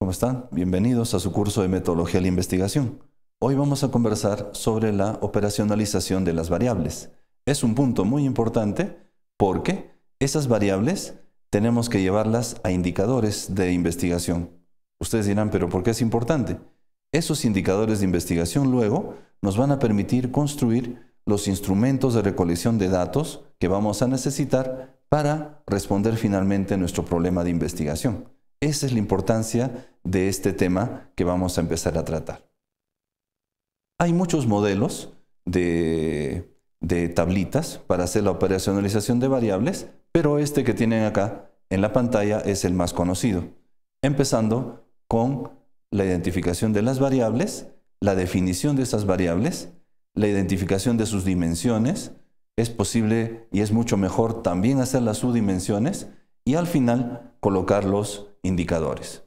¿Cómo están? Bienvenidos a su curso de Metodología de la Investigación. Hoy vamos a conversar sobre la operacionalización de las variables. Es un punto muy importante porque esas variables tenemos que llevarlas a indicadores de investigación. Ustedes dirán, pero ¿por qué es importante? Esos indicadores de investigación luego nos van a permitir construir los instrumentos de recolección de datos que vamos a necesitar para responder finalmente nuestro problema de investigación. Esa es la importancia de este tema que vamos a empezar a tratar. Hay muchos modelos de, tablitas para hacer la operacionalización de variables, pero este que tienen acá en la pantalla es el más conocido, empezando con la identificación de las variables, la definición de esas variables, la identificación de sus dimensiones, es posible y es mucho mejor también hacer las subdimensiones y al final colocarlos indicadores.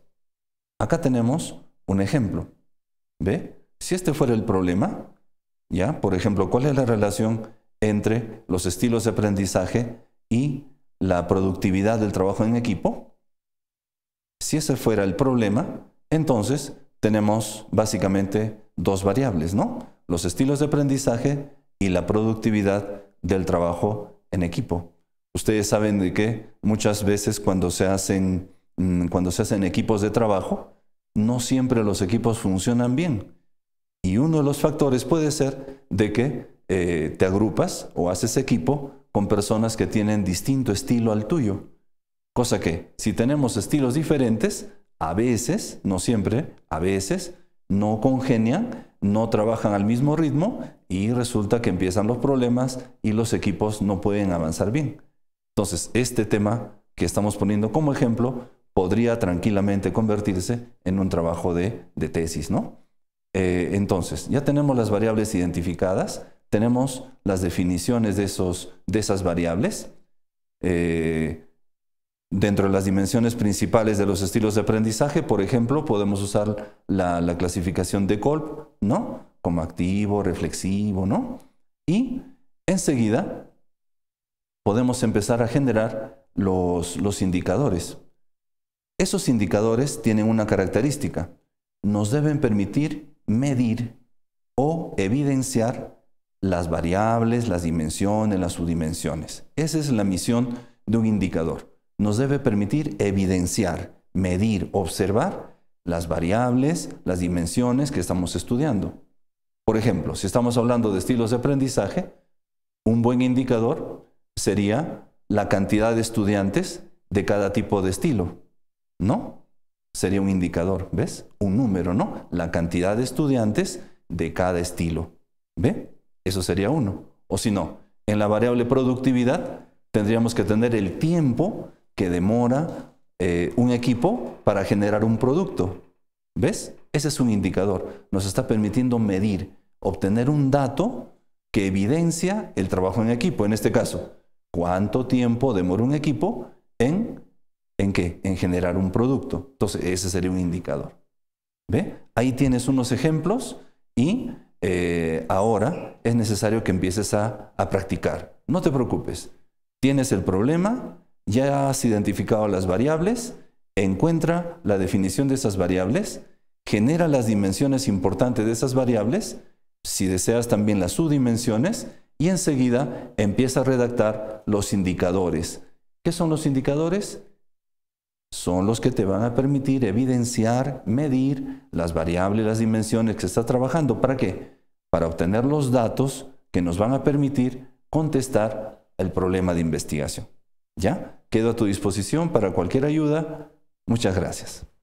Acá tenemos un ejemplo. ¿Ve? Si este fuera el problema, ¿ya? Por ejemplo, ¿cuál es la relación entre los estilos de aprendizaje y la productividad del trabajo en equipo? Si ese fuera el problema, entonces tenemos básicamente dos variables, ¿no? Los estilos de aprendizaje y la productividad del trabajo en equipo. Ustedes saben de que muchas veces cuando se hacen Mm, cuando se hacen equipos de trabajo, no siempre los equipos funcionan bien. Y uno de los factores puede ser de que eh, te agrupas o haces equipo con personas que tienen distinto estilo al tuyo. Cosa que si tenemos estilos diferentes, a veces, no siempre, a veces no congenian, no trabajan al mismo ritmo y resulta que empiezan los problemas y los equipos no pueden avanzar bien. Entonces, este tema que estamos poniendo como ejemplo podría tranquilamente convertirse en un trabajo de, tesis, ¿no? Eh, entonces, ya tenemos las variables identificadas, tenemos las definiciones de, de esas variables. Eh, dentro de las dimensiones principales de los estilos de aprendizaje, por ejemplo, podemos usar la, clasificación de Kolb, ¿no? Como activo, reflexivo, ¿no? Y enseguida podemos empezar a generar los indicadores. Esos indicadores tienen una característica. Nos deben permitir medir o evidenciar las variables, las dimensiones, las subdimensiones. Esa es la misión de un indicador. Nos debe permitir evidenciar, medir, observar las variables, las dimensiones que estamos estudiando. Por ejemplo, si estamos hablando de estilos de aprendizaje, un buen indicador sería la cantidad de estudiantes de cada tipo de estilo. No, sería un indicador, ¿ves? Un número, ¿no? La cantidad de estudiantes de cada estilo. ¿Ve? Eso sería uno. O si no, en la variable productividad tendríamos que tener el tiempo que demora eh, un equipo para generar un producto. ¿Ves? Ese es un indicador. Nos está permitiendo medir, obtener un dato que evidencia el trabajo en equipo. En este caso, cuánto tiempo demora un equipo en en qué? En generar un producto. Entonces, ese sería un indicador. ¿Ve? Ahí tienes unos ejemplos y eh, ahora es necesario que empieces a, a practicar. No te preocupes. Tienes el problema, ya has identificado las variables, encuentra la definición de esas variables, genera las dimensiones importantes de esas variables, si deseas también las subdimensiones, y enseguida empieza a redactar los indicadores. ¿Qué son los indicadores? son los que te van a permitir evidenciar, medir las variables, las dimensiones que está trabajando. ¿Para qué? Para obtener los datos que nos van a permitir contestar el problema de investigación. ¿Ya? Quedo a tu disposición para cualquier ayuda. Muchas gracias.